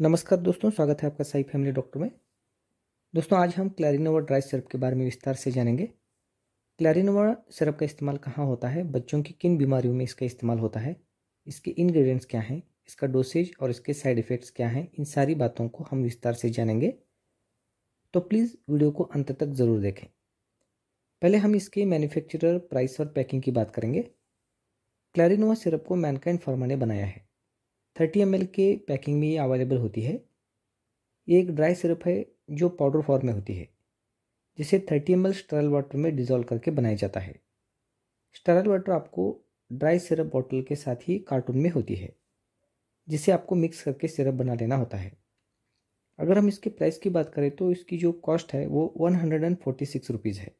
नमस्कार दोस्तों स्वागत है आपका साई फैमिली डॉक्टर में दोस्तों आज हम क्लैरिनोवा ड्राई सिरप के बारे में विस्तार से जानेंगे क्लैरिनोवा सिरप का इस्तेमाल कहाँ होता है बच्चों की किन बीमारियों में इसका इस्तेमाल होता है इसके इंग्रेडिएंट्स क्या हैं इसका डोसेज और इसके साइड इफ़ेक्ट्स क्या हैं इन सारी बातों को हम विस्तार से जानेंगे तो प्लीज़ वीडियो को अंत तक ज़रूर देखें पहले हम इसके मैन्युफैक्चरर प्राइस और पैकिंग की बात करेंगे क्लैरिनोवा सिरप को मैनकाइंड फार्मा ने बनाया है थर्टी एम के पैकिंग में ये अवेलेबल होती है ये एक ड्राई सिरप है जो पाउडर फॉर्म में होती है जिसे thirty M L sterile water में डिज़ोल्व करके बनाया जाता है स्टरल वाटर आपको ड्राई सिरप बॉटल के साथ ही कार्टून में होती है जिसे आपको मिक्स करके सिरप बना लेना होता है अगर हम इसके प्राइस की बात करें तो इसकी जो कॉस्ट है वो one hundred and forty six rupees है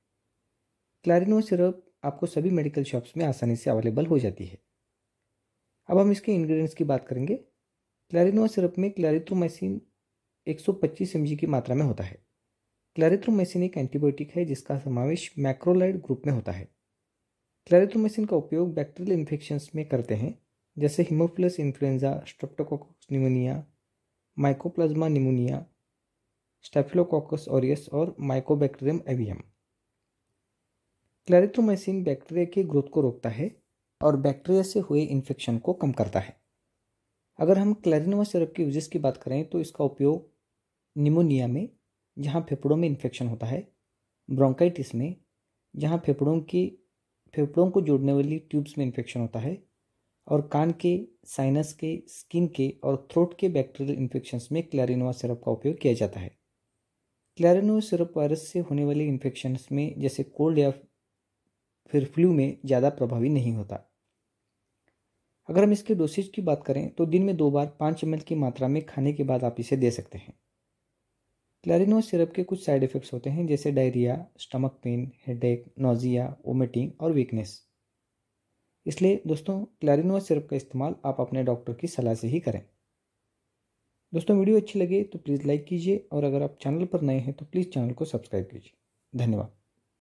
क्लैरिनो सिरप आपको सभी मेडिकल शॉप्स में आसानी से अवेलेबल हो जाती है अब हम इसके इंग्रेडिएंट्स की बात करेंगे क्लैरिनोवा सिरप में क्लैरिथ्रोमाइसिन 125 सौ की मात्रा में होता है क्लैरिथ्रोमाइसिन एक एंटीबायोटिक है जिसका समावेश मैक्रोलाइड ग्रुप में होता है क्लैरिथ्रोमाइसिन का उपयोग बैक्टीरियल इन्फेक्शन में करते हैं जैसे Haemophilus influenzae Streptococcus pneumoniae Mycoplasma pneumoniae Staphylococcus aureus और माइकोबैक्टीरियम एवियम क्लैरिथ्रोमाइसिन बैक्टीरिया के ग्रोथ को रोकता है और बैक्टीरिया से हुए इन्फेक्शन को कम करता है अगर हम क्लैरिनोवा सिरप के यूजेस की बात करें तो इसका उपयोग निमोनिया में जहाँ फेफड़ों में इन्फेक्शन होता है ब्रोंकाइटिस में जहाँ फेफड़ों की फेफड़ों को जोड़ने वाली ट्यूब्स में इन्फेक्शन होता है और कान के साइनस के स्किन के और थ्रोट के बैक्टीरियल इन्फेक्शन में क्लैरिनोवा सिरप का उपयोग किया जाता है क्लैरिनोवा सिरप वायरस से होने वाले इन्फेक्शन में जैसे कोल्ड या फिर फ्लू में ज़्यादा प्रभावी नहीं होता अगर हम इसके डोसेज की बात करें तो दिन में दो बार पाँच एम की मात्रा में खाने के बाद आप इसे दे सकते हैं क्लैरिनो सिरप के कुछ साइड इफ़ेक्ट्स होते हैं जैसे diarrhoea stomach pain headache nausea vomiting और वीकनेस इसलिए दोस्तों क्लैरिनो सिरप का इस्तेमाल आप अपने डॉक्टर की सलाह से ही करें दोस्तों वीडियो अच्छी लगे तो प्लीज़ लाइक कीजिए और अगर आप चैनल पर नए हैं तो प्लीज़ चैनल को सब्सक्राइब कीजिए धन्यवाद